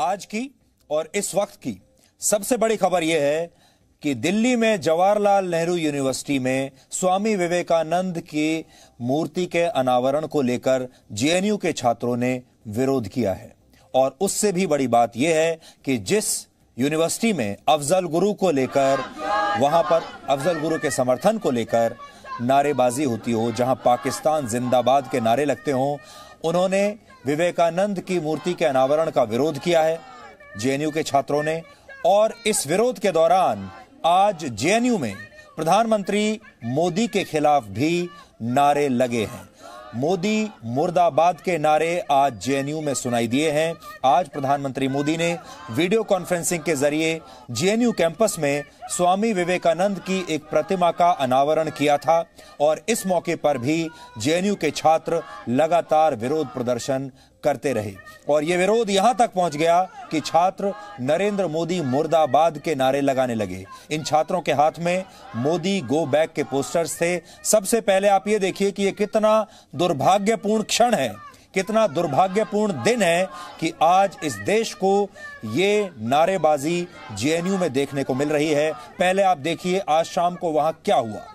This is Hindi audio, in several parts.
आज की और इस वक्त की सबसे बड़ी खबर यह है कि दिल्ली में जवाहरलाल नेहरू यूनिवर्सिटी में स्वामी विवेकानंद की मूर्ति के अनावरण को लेकर जेएनयू के छात्रों ने विरोध किया है और उससे भी बड़ी बात यह है कि जिस यूनिवर्सिटी में अफजल गुरु को लेकर वहां पर अफजल गुरु के समर्थन को लेकर नारेबाजी होती हो जहां पाकिस्तान जिंदाबाद के नारे लगते हों उन्होंने विवेकानंद की मूर्ति के अनावरण का विरोध किया है जेएनयू के छात्रों ने और इस विरोध के दौरान आज जेएनयू में प्रधानमंत्री मोदी के खिलाफ भी नारे लगे हैं मोदी मुर्दाबाद के नारे आज जेएनयू में सुनाई दिए हैं आज प्रधानमंत्री मोदी ने वीडियो कॉन्फ्रेंसिंग के जरिए जेएनयू कैंपस में स्वामी विवेकानंद की एक प्रतिमा का अनावरण किया था और इस मौके पर भी जेएनयू के छात्र लगातार विरोध प्रदर्शन करते रहे और ये विरोध यहाँ तक पहुँच गया कि छात्र नरेंद्र मोदी मुर्दाबाद के नारे लगाने लगे इन छात्रों के हाथ में मोदी गो बैक के पोस्टर्स थे सबसे पहले आप ये देखिए कि ये कितना दुर्भाग्यपूर्ण क्षण है कितना दुर्भाग्यपूर्ण दिन है कि आज इस देश को ये नारेबाजी जेएनयू में देखने को मिल रही है पहले आप देखिए आज शाम को वहां क्या हुआ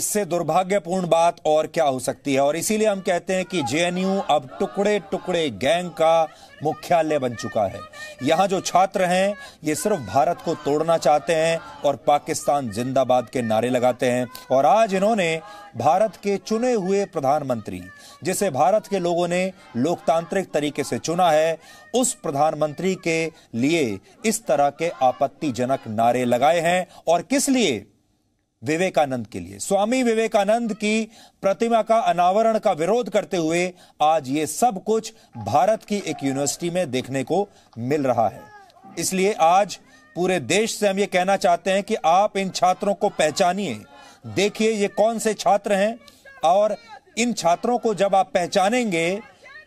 इससे दुर्भाग्यपूर्ण बात और क्या हो सकती है और इसीलिए हम कहते हैं कि जेएनयू अब टुकड़े टुकड़े गैंग का मुख्यालय बन चुका है यहाँ जो छात्र हैं ये सिर्फ भारत को तोड़ना चाहते हैं और पाकिस्तान जिंदाबाद के नारे लगाते हैं और आज इन्होंने भारत के चुने हुए प्रधानमंत्री जिसे भारत के लोगों ने लोकतांत्रिक तरीके से चुना है उस प्रधानमंत्री के लिए इस तरह के आपत्तिजनक नारे लगाए हैं और किस लिए विवेकानंद के लिए स्वामी विवेकानंद की प्रतिमा का अनावरण का विरोध करते हुए आज ये सब कुछ भारत की एक यूनिवर्सिटी में देखने को मिल रहा है इसलिए आज पूरे देश से हम ये कहना चाहते हैं कि आप इन छात्रों को पहचानिए देखिए ये कौन से छात्र हैं और इन छात्रों को जब आप पहचानेंगे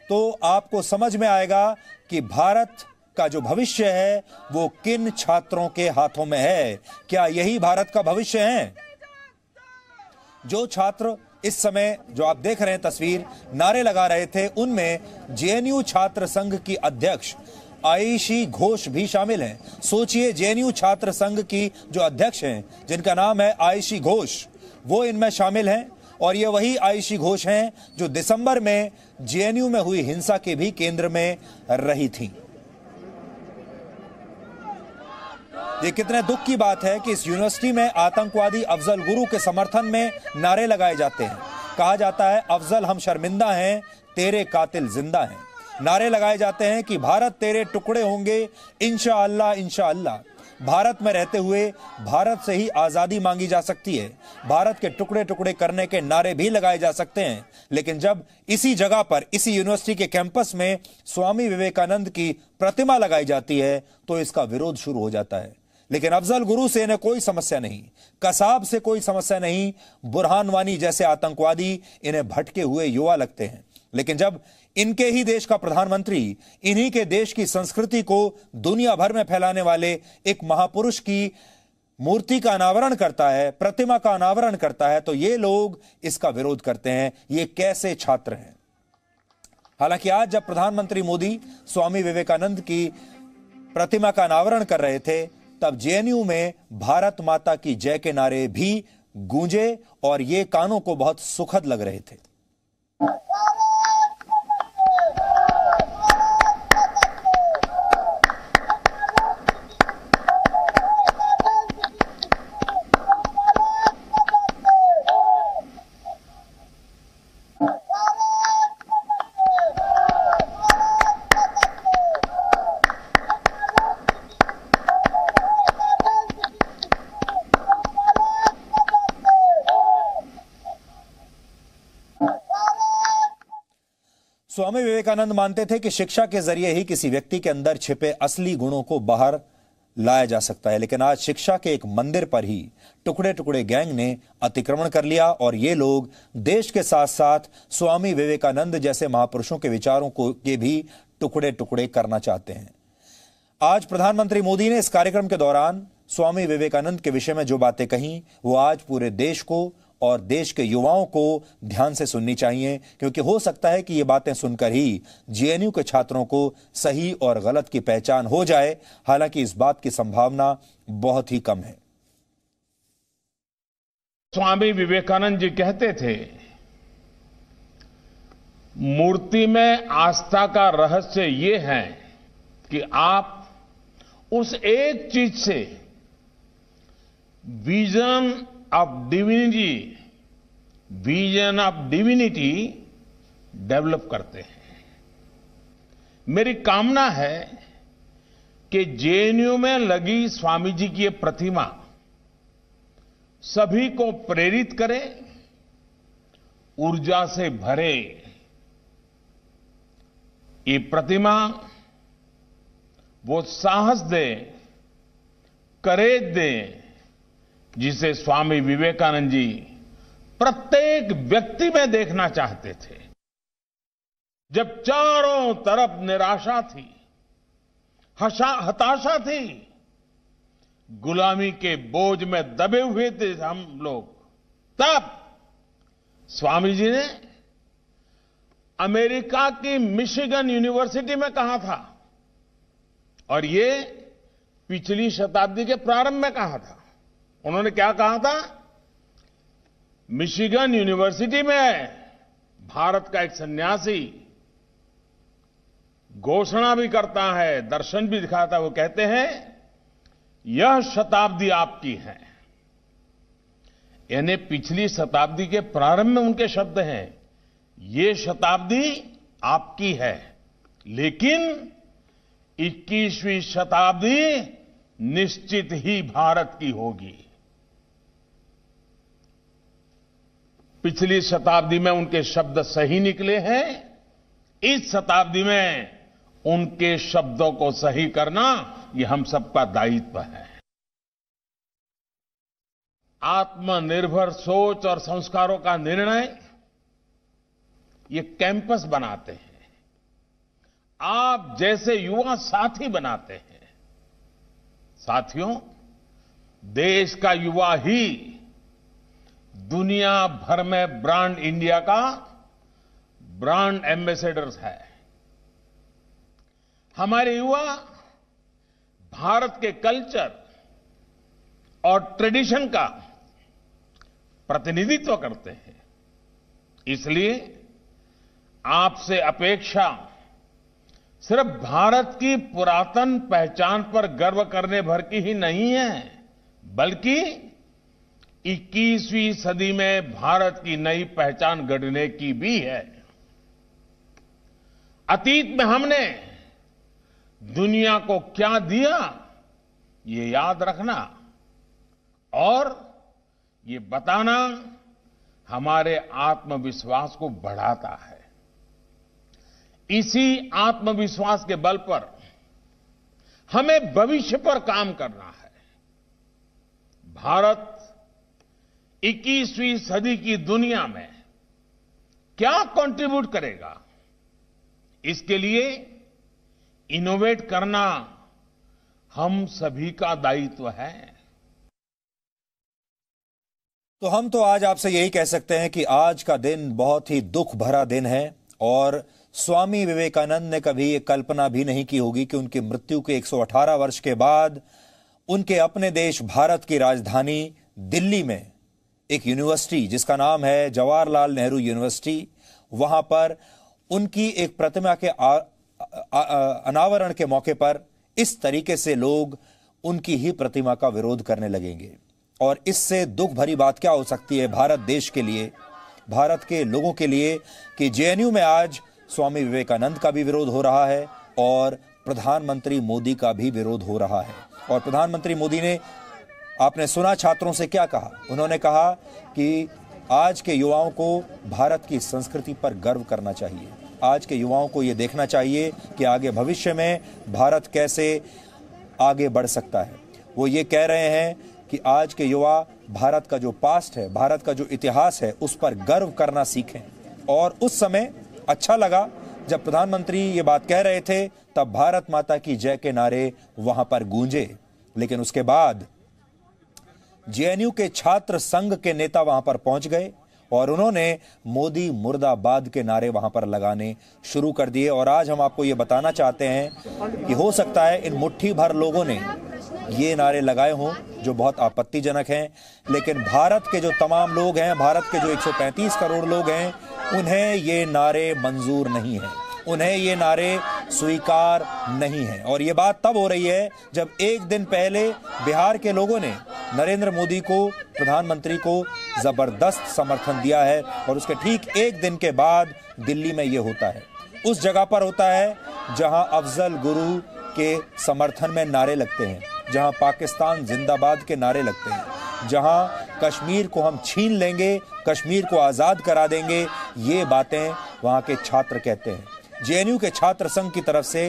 तो आपको समझ में आएगा कि भारत का जो भविष्य है वो किन छात्रों के हाथों में है क्या यही भारत का भविष्य है जो छात्र इस समय जो आप देख रहे हैं तस्वीर नारे लगा रहे थे उनमें जेएनयू छात्र संघ की अध्यक्ष आयशी घोष भी शामिल हैं सोचिए जेएनयू छात्र संघ की जो अध्यक्ष हैं जिनका नाम है आयशी घोष वो इनमें शामिल हैं और ये वही आयशी घोष हैं जो दिसंबर में जेएनयू में हुई हिंसा के भी केंद्र में रही थीं ये कितने दुख की बात है कि इस यूनिवर्सिटी में आतंकवादी अफजल गुरु के समर्थन में नारे लगाए जाते हैं कहा जाता है अफजल हम शर्मिंदा हैं तेरे कातिल जिंदा हैं नारे लगाए जाते हैं कि भारत तेरे टुकड़े होंगे इनशाला अल्लाह भारत में रहते हुए भारत से ही आज़ादी मांगी जा सकती है भारत के टुकड़े टुकड़े करने के नारे भी लगाए जा सकते हैं लेकिन जब इसी जगह पर इसी यूनिवर्सिटी के कैंपस में स्वामी विवेकानंद की प्रतिमा लगाई जाती है तो इसका विरोध शुरू हो जाता है लेकिन अफजल गुरु से इन्हें कोई समस्या नहीं कसाब से कोई समस्या नहीं बुरहानवानी जैसे आतंकवादी इन्हें भटके हुए युवा लगते हैं लेकिन जब इनके ही देश का प्रधानमंत्री इन्हीं के देश की संस्कृति को दुनिया भर में फैलाने वाले एक महापुरुष की मूर्ति का अनावरण करता है प्रतिमा का अनावरण करता है तो ये लोग इसका विरोध करते हैं ये कैसे छात्र हैं हालांकि आज जब प्रधानमंत्री मोदी स्वामी विवेकानंद की प्रतिमा का अनावरण कर रहे थे तब जेएनयू में भारत माता की जय के नारे भी गूंजे और ये कानों को बहुत सुखद लग रहे थे विवेकानंद मानते थे कि शिक्षा के जरिए ही किसी व्यक्ति के अंदर छिपे असली गुणों को बाहर लाया जा सकता है लेकिन आज शिक्षा के एक मंदिर पर ही टुकड़े टुकड़े गैंग ने अतिक्रमण कर लिया और ये लोग देश के साथ साथ स्वामी विवेकानंद जैसे महापुरुषों के विचारों को के भी टुकड़े टुकड़े करना चाहते हैं आज प्रधानमंत्री मोदी ने इस कार्यक्रम के दौरान स्वामी विवेकानंद के विषय में जो बातें कही वो आज पूरे देश को और देश के युवाओं को ध्यान से सुननी चाहिए क्योंकि हो सकता है कि ये बातें सुनकर ही जेएनयू के छात्रों को सही और गलत की पहचान हो जाए हालांकि इस बात की संभावना बहुत ही कम है स्वामी विवेकानंद जी कहते थे मूर्ति में आस्था का रहस्य ये है कि आप उस एक चीज से vision of divinity vision of divinity develop करते हैं मेरी कामना है कि जेएनयू में लगी स्वामी जी की ये प्रतिमा सभी को प्रेरित करे ऊर्जा से भरे ये प्रतिमा वो साहस दे करेज दे जिसे स्वामी विवेकानंद जी प्रत्येक व्यक्ति में देखना चाहते थे जब चारों तरफ निराशा थी हताशा थी गुलामी के बोझ में दबे हुए थे हम लोग तब स्वामी जी ने अमेरिका की मिशिगन यूनिवर्सिटी में कहा था और ये पिछली शताब्दी के प्रारंभ में कहा था उन्होंने क्या कहा था मिशिगन यूनिवर्सिटी में भारत का एक सन्यासी घोषणा भी करता है दर्शन भी दिखाता है वो कहते हैं यह शताब्दी आपकी है यानी पिछली शताब्दी के प्रारंभ में उनके शब्द हैं ये शताब्दी आपकी है लेकिन 21वीं शताब्दी निश्चित ही भारत की होगी पिछली शताब्दी में उनके शब्द सही निकले हैं इस शताब्दी में उनके शब्दों को सही करना ये हम सबका दायित्व है आत्मनिर्भर सोच और संस्कारों का निर्णय ये कैंपस बनाते हैं आप जैसे युवा साथी बनाते हैं साथियों देश का युवा ही दुनिया भर में ब्रांड इंडिया का ब्रांड एम्बेसडर्स है हमारे युवा भारत के कल्चर और ट्रेडिशन का प्रतिनिधित्व करते हैं इसलिए आपसे अपेक्षा सिर्फ भारत की पुरातन पहचान पर गर्व करने भर की ही नहीं है बल्कि 21वीं सदी में भारत की नई पहचान गढ़ने की भी है अतीत में हमने दुनिया को क्या दिया ये याद रखना और ये बताना हमारे आत्मविश्वास को बढ़ाता है इसी आत्मविश्वास के बल पर हमें भविष्य पर काम करना है भारत 21वीं सदी की दुनिया में क्या कंट्रीब्यूट करेगा इसके लिए इनोवेट करना हम सभी का दायित्व है तो हम तो आज आपसे यही कह सकते हैं कि आज का दिन बहुत ही दुख भरा दिन है और स्वामी विवेकानंद ने कभी ये कल्पना भी नहीं की होगी कि उनकी मृत्यु के 118 वर्ष के बाद उनके अपने देश भारत की राजधानी दिल्ली में एक यूनिवर्सिटी जिसका नाम है जवाहरलाल नेहरू यूनिवर्सिटी वहां पर उनकी एक प्रतिमा के आ, आ, आ, अनावरण के मौके पर इस तरीके से लोग उनकी ही प्रतिमा का विरोध करने लगेंगे और इससे दुख भरी बात क्या हो सकती है भारत देश के लिए भारत के लोगों के लिए कि जेएनयू में आज स्वामी विवेकानंद का भी विरोध हो रहा है और प्रधानमंत्री मोदी का भी विरोध हो रहा है और प्रधानमंत्री मोदी ने आपने सुना छात्रों से क्या कहा उन्होंने कहा कि आज के युवाओं को भारत की संस्कृति पर गर्व करना चाहिए आज के युवाओं को ये देखना चाहिए कि आगे भविष्य में भारत कैसे आगे बढ़ सकता है वो ये कह रहे हैं कि आज के युवा भारत का जो पास्ट है भारत का जो इतिहास है उस पर गर्व करना सीखें और उस समय अच्छा लगा जब प्रधानमंत्री ये बात कह रहे थे तब भारत माता की जय के नारे वहां पर गूंजे लेकिन उसके बाद जेएनयू के छात्र संघ के नेता वहां पर पहुंच गए और उन्होंने मोदी मुर्दाबाद के नारे वहां पर लगाने शुरू कर दिए और आज हम आपको ये बताना चाहते हैं कि हो सकता है इन मुट्ठी भर लोगों ने ये नारे लगाए हों जो बहुत आपत्तिजनक हैं लेकिन भारत के जो तमाम लोग हैं भारत के जो 135 करोड़ लोग हैं उन्हें ये नारे मंजूर नहीं हैं उन्हें ये नारे स्वीकार नहीं हैं और ये बात तब हो रही है जब एक दिन पहले बिहार के लोगों ने नरेंद्र मोदी को प्रधानमंत्री को ज़बरदस्त समर्थन दिया है और उसके ठीक एक दिन के बाद दिल्ली में ये होता है उस जगह पर होता है जहां अफजल गुरु के समर्थन में नारे लगते हैं जहां पाकिस्तान जिंदाबाद के नारे लगते हैं जहां कश्मीर को हम छीन लेंगे कश्मीर को आज़ाद करा देंगे ये बातें वहाँ के छात्र कहते हैं जेएनयू के छात्र संघ की तरफ से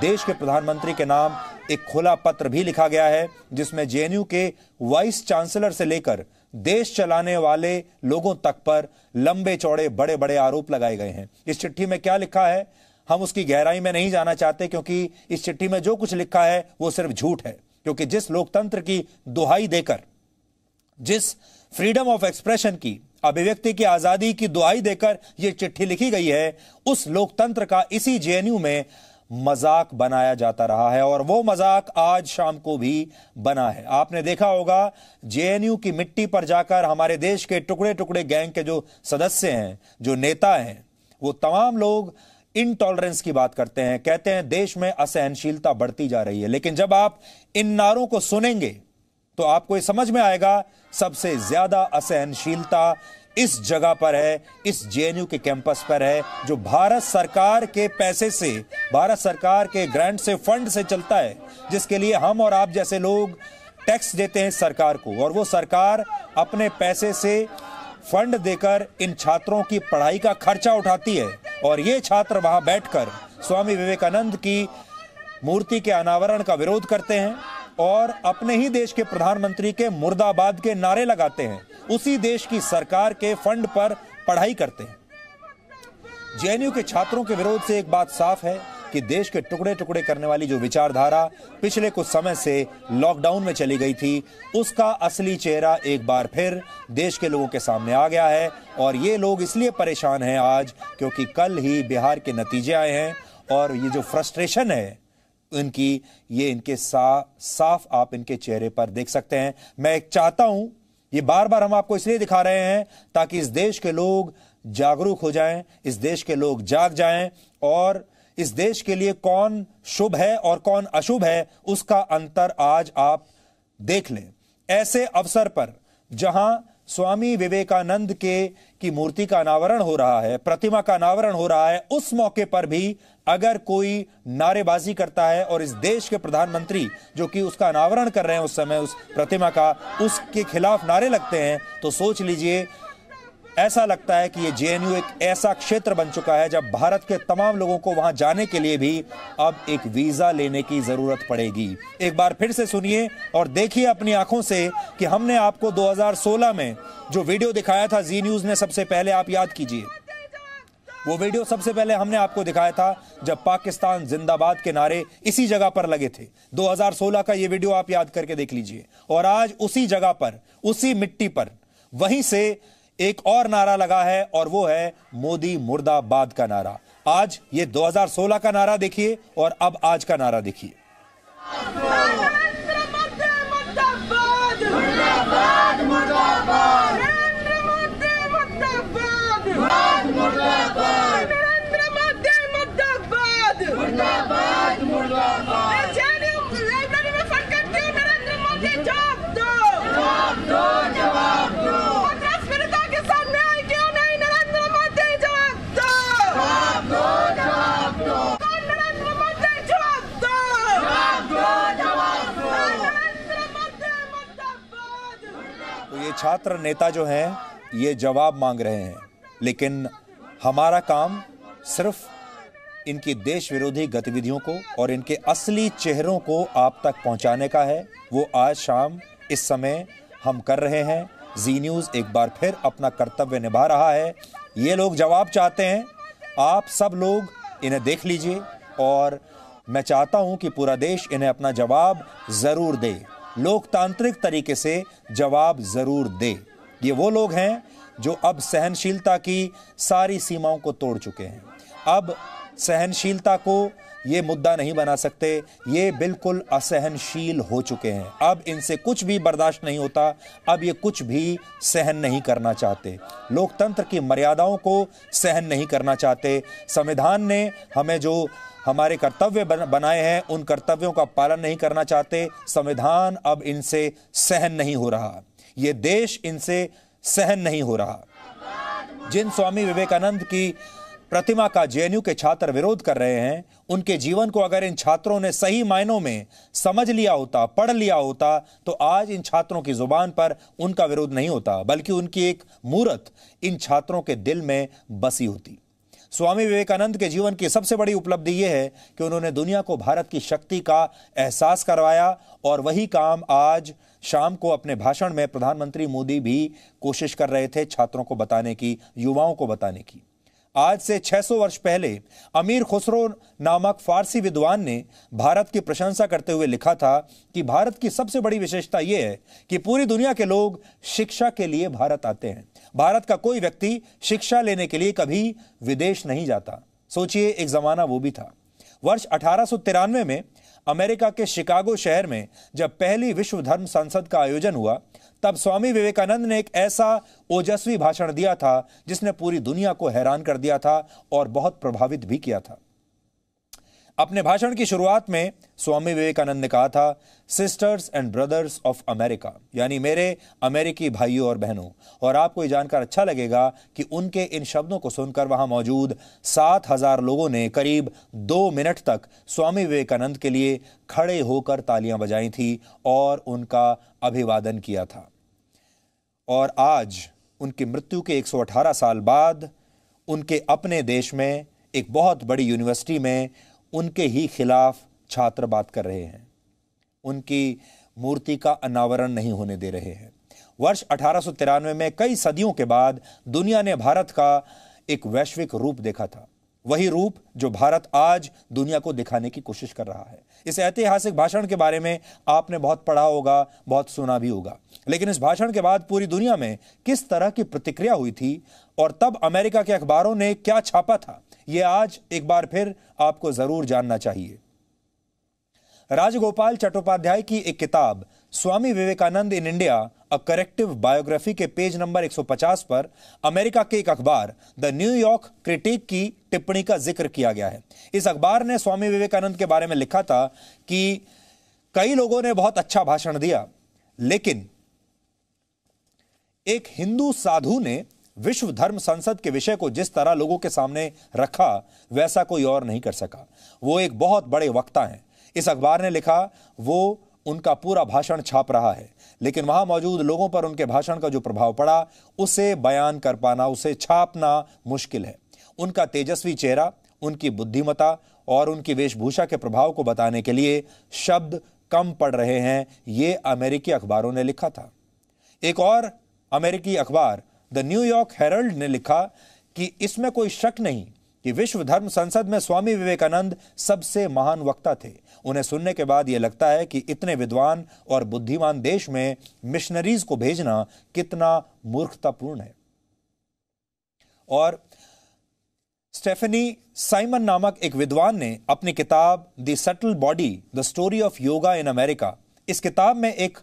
देश के प्रधानमंत्री के नाम एक खुला पत्र भी लिखा गया है जिसमें जेएनयू के वाइस चांसलर से लेकर देश चलाने वाले लोगों तक पर लंबे चौड़े बड़े बड़े आरोप लगाए गए हैं इस चिट्ठी में क्या लिखा है हम उसकी गहराई में नहीं जाना चाहते क्योंकि इस चिट्ठी में जो कुछ लिखा है वो सिर्फ झूठ है क्योंकि जिस लोकतंत्र की दुहाई देकर जिस फ्रीडम ऑफ एक्सप्रेशन की अभिव्यक्ति की आजादी की दुआई देकर यह चिट्ठी लिखी गई है उस लोकतंत्र का इसी जेएनयू में मजाक बनाया जाता रहा है और वो मजाक आज शाम को भी बना है आपने देखा होगा जेएनयू की मिट्टी पर जाकर हमारे देश के टुकड़े टुकड़े गैंग के जो सदस्य हैं जो नेता हैं वो तमाम लोग इनटॉलरेंस की बात करते हैं कहते हैं देश में असहनशीलता बढ़ती जा रही है लेकिन जब आप इन नारों को सुनेंगे तो आपको ये समझ में आएगा सबसे ज्यादा असहनशीलता इस जगह पर है इस जेएनयू के कैंपस पर है जो भारत सरकार के पैसे से भारत सरकार के ग्रांट से फंड से चलता है जिसके लिए हम और आप जैसे लोग टैक्स देते हैं सरकार को और वो सरकार अपने पैसे से फंड देकर इन छात्रों की पढ़ाई का खर्चा उठाती है और ये छात्र वहां बैठकर स्वामी विवेकानंद की मूर्ति के अनावरण का विरोध करते हैं और अपने ही देश के प्रधानमंत्री के मुर्दाबाद के नारे लगाते हैं उसी देश की सरकार के फंड पर पढ़ाई करते हैं जेएनयू के छात्रों के विरोध से एक बात साफ है कि देश के टुकड़े टुकड़े करने वाली जो विचारधारा पिछले कुछ समय से लॉकडाउन में चली गई थी उसका असली चेहरा एक बार फिर देश के लोगों के सामने आ गया है और ये लोग इसलिए परेशान हैं आज क्योंकि कल ही बिहार के नतीजे आए हैं और ये जो फ्रस्ट्रेशन है इनकी ये इनके सा साफ आप इनके चेहरे पर देख सकते हैं मैं एक चाहता हूं ये बार बार हम आपको इसलिए दिखा रहे हैं ताकि इस देश के लोग जागरूक हो जाएं इस देश के लोग जाग जाएं और इस देश के लिए कौन शुभ है और कौन अशुभ है उसका अंतर आज आप देख लें ऐसे अवसर पर जहां स्वामी विवेकानंद के की मूर्ति का अनावरण हो रहा है प्रतिमा का अनावरण हो रहा है उस मौके पर भी अगर कोई नारेबाजी करता है और इस देश के प्रधानमंत्री जो कि उसका अनावरण कर रहे हैं उस समय उस प्रतिमा का उसके खिलाफ नारे लगते हैं तो सोच लीजिए ऐसा लगता है कि ये जेएनयू एक ऐसा क्षेत्र बन चुका है जब भारत के तमाम लोगों को वहां जाने के लिए भी अब एक वीजा लेने की जरूरत पड़ेगी एक बार फिर से सुनिए और देखिए अपनी आंखों से कि हमने आपको 2016 में जो वीडियो दिखाया था जी न्यूज ने सबसे पहले आप याद कीजिए वो वीडियो सबसे पहले हमने आपको दिखाया था जब पाकिस्तान जिंदाबाद के नारे इसी जगह पर लगे थे 2016 का ये वीडियो आप याद करके देख लीजिए और आज उसी जगह पर उसी मिट्टी पर वहीं से एक और नारा लगा है और वो है मोदी मुर्दाबाद का नारा आज ये 2016 का नारा देखिए और अब आज का नारा देखिए मुर्दाबाद मुर्दाबाद छात्र नेता जो हैं ये जवाब मांग रहे हैं लेकिन हमारा काम सिर्फ इनकी देश विरोधी गतिविधियों को और इनके असली चेहरों को आप तक पहुंचाने का है वो आज शाम इस समय हम कर रहे हैं जी न्यूज़ एक बार फिर अपना कर्तव्य निभा रहा है ये लोग जवाब चाहते हैं आप सब लोग इन्हें देख लीजिए और मैं चाहता हूं कि पूरा देश इन्हें अपना जवाब ज़रूर दे लोकतांत्रिक तरीके से जवाब जरूर दे ये वो लोग हैं जो अब सहनशीलता की सारी सीमाओं को तोड़ चुके हैं अब सहनशीलता को ये मुद्दा नहीं बना सकते ये बिल्कुल असहनशील हो चुके हैं अब इनसे कुछ भी बर्दाश्त नहीं होता अब ये कुछ भी सहन नहीं करना चाहते लोकतंत्र की मर्यादाओं को सहन नहीं करना चाहते संविधान ने हमें जो हमारे कर्तव्य बनाए हैं उन कर्तव्यों का पालन नहीं करना चाहते संविधान अब इनसे सहन नहीं हो रहा ये देश इनसे सहन नहीं हो रहा जिन स्वामी विवेकानंद की प्रतिमा का जेएनयू के छात्र विरोध कर रहे हैं उनके जीवन को अगर इन छात्रों ने सही मायनों में समझ लिया होता पढ़ लिया होता तो आज इन छात्रों की जुबान पर उनका विरोध नहीं होता बल्कि उनकी एक मूर्त इन छात्रों के दिल में बसी होती स्वामी विवेकानंद के जीवन की सबसे बड़ी उपलब्धि यह है कि उन्होंने दुनिया को भारत की शक्ति का एहसास करवाया और वही काम आज शाम को अपने भाषण में प्रधानमंत्री मोदी भी कोशिश कर रहे थे छात्रों को बताने की युवाओं को बताने की आज से 600 वर्ष पहले अमीर खुसरो नामक फारसी विद्वान ने भारत की प्रशंसा करते हुए लिखा था कि भारत की सबसे बड़ी विशेषता यह है कि पूरी दुनिया के लोग शिक्षा के लिए भारत आते हैं भारत का कोई व्यक्ति शिक्षा लेने के लिए कभी विदेश नहीं जाता सोचिए एक जमाना वो भी था वर्ष अठारह में अमेरिका के शिकागो शहर में जब पहली विश्व धर्म संसद का आयोजन हुआ तब स्वामी विवेकानंद ने एक ऐसा ओजस्वी भाषण दिया था जिसने पूरी दुनिया को हैरान कर दिया था और बहुत प्रभावित भी किया था अपने भाषण की शुरुआत में स्वामी विवेकानंद ने कहा था sisters and brothers of America यानी मेरे अमेरिकी भाइयों और बहनों और आपको ये जानकर अच्छा लगेगा कि उनके इन शब्दों को सुनकर वहां मौजूद सात हजार लोगों ने करीब दो मिनट तक स्वामी विवेकानंद के लिए खड़े होकर तालियां बजाई थी और उनका अभिवादन किया था और आज उनकी मृत्यु के 118 साल बाद उनके अपने देश में एक बहुत बड़ी यूनिवर्सिटी में उनके ही खिलाफ छात्र बात कर रहे हैं उनकी मूर्ति का अनावरण नहीं होने दे रहे हैं वर्ष अठारह में कई सदियों के बाद दुनिया ने भारत का एक वैश्विक रूप देखा था वही रूप जो भारत आज दुनिया को दिखाने की कोशिश कर रहा है इस ऐतिहासिक भाषण के बारे में आपने बहुत पढ़ा होगा बहुत सुना भी होगा लेकिन इस भाषण के बाद पूरी दुनिया में किस तरह की प्रतिक्रिया हुई थी और तब अमेरिका के अखबारों ने क्या छापा था यह आज एक बार फिर आपको जरूर जानना चाहिए राजगोपाल चट्टोपाध्याय की एक किताब Swami Vivekananda in India a corrective biography के पेज नंबर 150 पर अमेरिका के एक अखबार द न्यूयॉर्क क्रिटिक की टिप्पणी का जिक्र किया गया है इस अखबार ने स्वामी विवेकानंद के बारे में लिखा था कि कई लोगों ने बहुत अच्छा भाषण दिया लेकिन एक हिंदू साधु ने विश्व धर्म संसद के विषय को जिस तरह लोगों के सामने रखा वैसा कोई और नहीं कर सका वो एक बहुत बड़े वक्ता हैं इस अखबार ने लिखा वो उनका पूरा भाषण छाप रहा है लेकिन वहां मौजूद लोगों पर उनके भाषण का जो प्रभाव पड़ा उसे बयान कर पाना उसे छापना मुश्किल है उनका तेजस्वी चेहरा उनकी बुद्धिमता और उनकी वेशभूषा के प्रभाव को बताने के लिए शब्द कम पड़ रहे हैं ये अमेरिकी अखबारों ने लिखा था एक और अमेरिकी अखबार द न्यूयॉर्क हेरल्ड ने लिखा कि इसमें कोई शक नहीं कि विश्व धर्म संसद में स्वामी विवेकानंद सबसे महान वक्ता थे उन्हें सुनने के बाद ये लगता है कि इतने विद्वान और बुद्धिमान देश में मिशनरीज को भेजना कितना मूर्खतापूर्ण है और स्टेफनी साइमन नामक एक विद्वान ने अपनी किताब the subtle body the story of yoga in America इस किताब में एक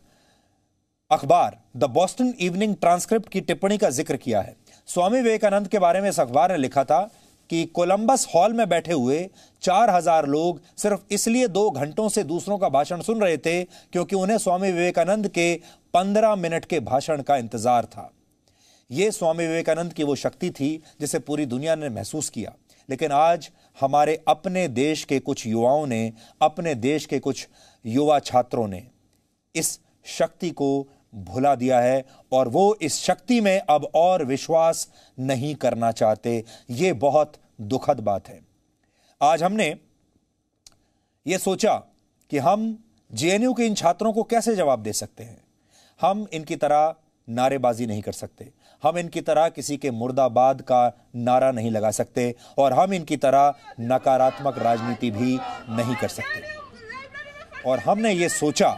अखबार द बॉस्टन इवनिंग ट्रांसक्रिप्ट की टिप्पणी का जिक्र किया है स्वामी विवेकानंद के बारे में इस अखबार ने लिखा था कि कोलंबस हॉल में बैठे हुए चार हजार लोग सिर्फ इसलिए दो घंटों से दूसरों का भाषण सुन रहे थे क्योंकि उन्हें स्वामी विवेकानंद के पंद्रह मिनट के भाषण का इंतजार था ये स्वामी विवेकानंद की वो शक्ति थी जिसे पूरी दुनिया ने महसूस किया लेकिन आज हमारे अपने देश के कुछ युवाओं ने अपने देश के कुछ युवा छात्रों ने इस शक्ति को भुला दिया है और वो इस शक्ति में अब और विश्वास नहीं करना चाहते ये बहुत दुखद बात है आज हमने ये सोचा कि हम जेएनयू के इन छात्रों को कैसे जवाब दे सकते हैं हम इनकी तरह नारेबाजी नहीं कर सकते हम इनकी तरह किसी के मुर्दाबाद का नारा नहीं लगा सकते और हम इनकी तरह नकारात्मक राजनीति भी नहीं कर सकते और हमने ये सोचा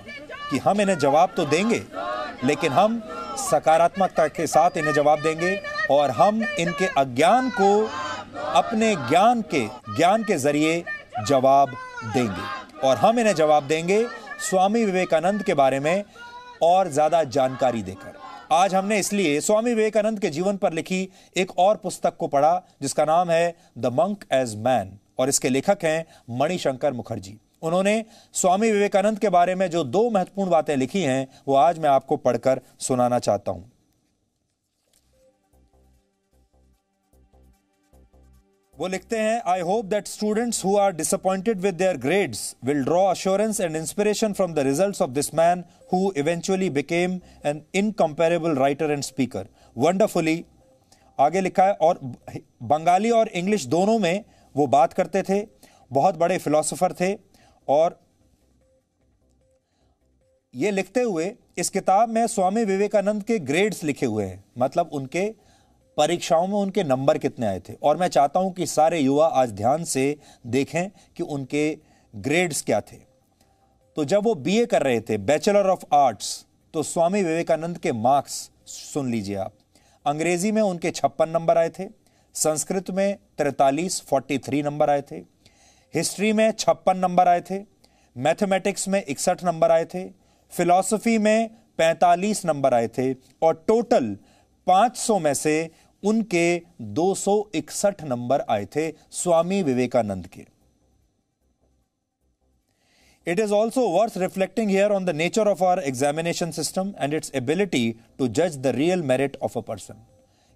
कि हम इन्हें जवाब तो देंगे लेकिन हम सकारात्मकता के साथ इन्हें जवाब देंगे और हम इनके अज्ञान को अपने ज्ञान के ज्ञान के जरिए जवाब देंगे और हम इन्हें जवाब देंगे स्वामी विवेकानंद के बारे में और ज़्यादा जानकारी देकर आज हमने इसलिए स्वामी विवेकानंद के जीवन पर लिखी एक और पुस्तक को पढ़ा जिसका नाम है द मंक एज मैन और इसके लेखक हैं मणिशंकर मुखर्जी उन्होंने स्वामी विवेकानंद के बारे में जो दो महत्वपूर्ण बातें लिखी हैं वो आज मैं आपको पढ़कर सुनाना चाहता हूं वो लिखते हैं I hope that students who are disappointed with their grades will draw assurance and inspiration from the result of this man who eventually became an incomparable writer and speaker wonderfully आगे लिखा है और बंगाली और इंग्लिश दोनों में वो बात करते थे बहुत बड़े फिलोसोफर थे और ये लिखते हुए इस किताब में स्वामी विवेकानंद के ग्रेड्स लिखे हुए हैं मतलब उनके परीक्षाओं में उनके नंबर कितने आए थे और मैं चाहता हूं कि सारे युवा आज ध्यान से देखें कि उनके ग्रेड्स क्या थे तो जब वो बीए कर रहे थे बैचलर ऑफ आर्ट्स तो स्वामी विवेकानंद के मार्क्स सुन लीजिए आप अंग्रेजी में उनके छप्पन नंबर आए थे संस्कृत में तिरतालीस फोर्टी थ्री नंबर आए थे हिस्ट्री में छप्पन नंबर आए थे मैथमेटिक्स में इकसठ नंबर आए थे फिलॉसफी में 45 नंबर आए थे और टोटल 500 में से उनके 261 नंबर आए थे स्वामी विवेकानंद के it is also worth reflecting here on the nature of our examination system and its ability to जज the real merit of a person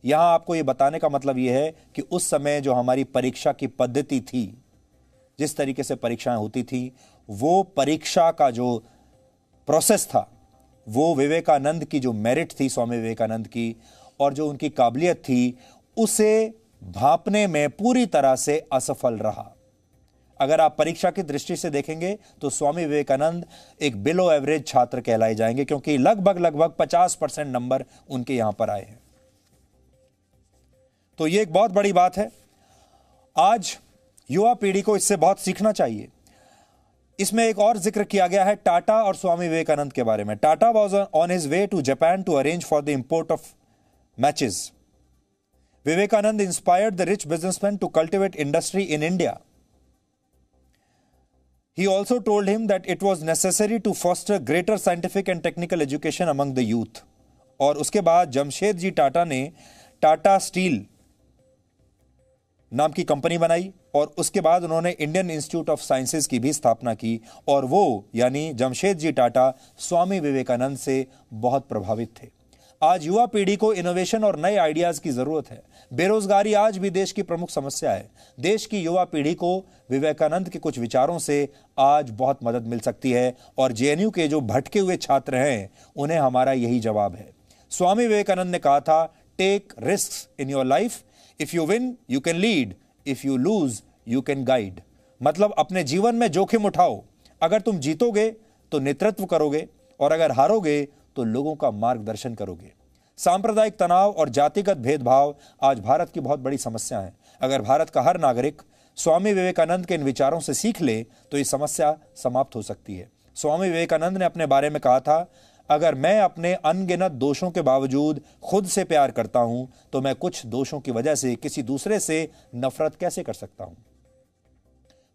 यहाँ आपको ये बताने का मतलब ये है कि उस समय जो हमारी परीक्षा की पद्धति थी जिस तरीके से परीक्षाएं होती थी वो परीक्षा का जो प्रोसेस था वो विवेकानंद की जो मेरिट थी स्वामी विवेकानंद की और जो उनकी काबिलियत थी उसे भापने में पूरी तरह से असफल रहा अगर आप परीक्षा की दृष्टि से देखेंगे तो स्वामी विवेकानंद एक बिलो एवरेज छात्र कहलाए जाएंगे क्योंकि लगभग लगभग 50 परसेंट नंबर उनके यहां पर आए हैं तो यह एक बहुत बड़ी बात है आज युवा पीढ़ी को इससे बहुत सीखना चाहिए इसमें एक और जिक्र किया गया है टाटा और स्वामी विवेकानंद के बारे में Tata was on his way to Japan to arrange for the import of matches Vivekananda inspired the rich businessman to cultivate industry in India He also told him that it was necessary to foster greater scientific and technical education among the youth. और उसके बाद जमशेद जी टाटा ने टाटा स्टील नाम की कंपनी बनाई और उसके बाद उन्होंने इंडियन इंस्टीट्यूट ऑफ साइंसेज की भी स्थापना की और वो यानी जमशेद जी टाटा स्वामी विवेकानंद से बहुत प्रभावित थे आज युवा पीढ़ी को इनोवेशन और नए आइडियाज की जरूरत है बेरोजगारी आज भी देश की प्रमुख समस्या है देश की युवा पीढ़ी को विवेकानंद के कुछ विचारों से आज बहुत मदद मिल सकती है और जेएनयू के जो भटके हुए छात्र हैं उन्हें हमारा यही जवाब है स्वामी विवेकानंद ने कहा था take risk in your life if you win you can lead if you lose you can guide मतलब अपने जीवन में जोखिम उठाओ अगर तुम जीतोगे तो नेतृत्व करोगे और अगर हारोगे तो लोगों का मार्गदर्शन करोगे सांप्रदायिक तनाव और जातिगत भेदभाव आज भारत की बहुत बड़ी समस्या है अगर भारत का हर नागरिक स्वामी विवेकानंद के इन विचारों से सीख ले तो ये समस्या समाप्त हो सकती है स्वामी विवेकानंद ने अपने बारे में कहा था अगर मैं अपने अनगिनत दोषों के बावजूद खुद से प्यार करता हूं तो मैं कुछ दोषों की वजह से किसी दूसरे से नफरत कैसे कर सकता हूं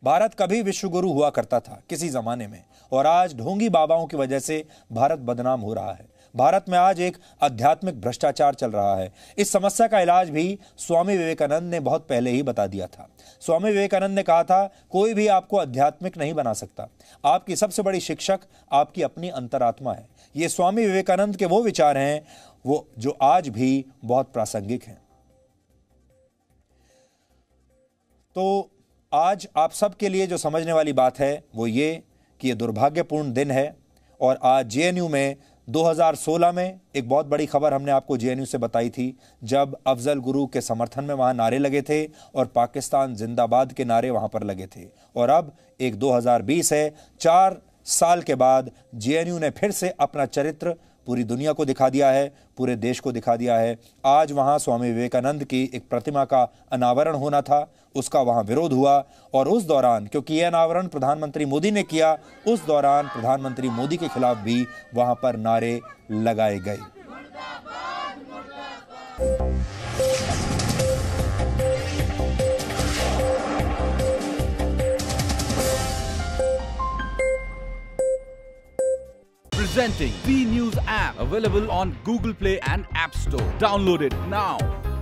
भारत कभी विश्वगुरु हुआ करता था किसी जमाने में और आज ढोंगी बाबाओं की वजह से भारत बदनाम हो रहा है भारत में आज एक आध्यात्मिक भ्रष्टाचार चल रहा है इस समस्या का इलाज भी स्वामी विवेकानंद ने बहुत पहले ही बता दिया था स्वामी विवेकानंद ने कहा था कोई भी आपको आध्यात्मिक नहीं बना सकता आपकी सबसे बड़ी शिक्षक आपकी अपनी अंतरात्मा है ये स्वामी विवेकानंद के वो विचार हैं वो जो आज भी बहुत प्रासंगिक हैं तो आज आप सबके लिए जो समझने वाली बात है वो ये कि ये दुर्भाग्यपूर्ण दिन है और आज जेएनयू में 2016 में एक बहुत बड़ी खबर हमने आपको जे से बताई थी जब अफजल गुरु के समर्थन में वहां नारे लगे थे और पाकिस्तान जिंदाबाद के नारे वहां पर लगे थे और अब एक 2020 है चार साल के बाद जे ने फिर से अपना चरित्र पूरी दुनिया को दिखा दिया है पूरे देश को दिखा दिया है आज वहाँ स्वामी विवेकानंद की एक प्रतिमा का अनावरण होना था उसका वहाँ विरोध हुआ और उस दौरान क्योंकि यह अनावरण प्रधानमंत्री मोदी ने किया उस दौरान प्रधानमंत्री मोदी के खिलाफ भी वहाँ पर नारे लगाए गए Presenting B News app available on Google Play and App Store. Download it now.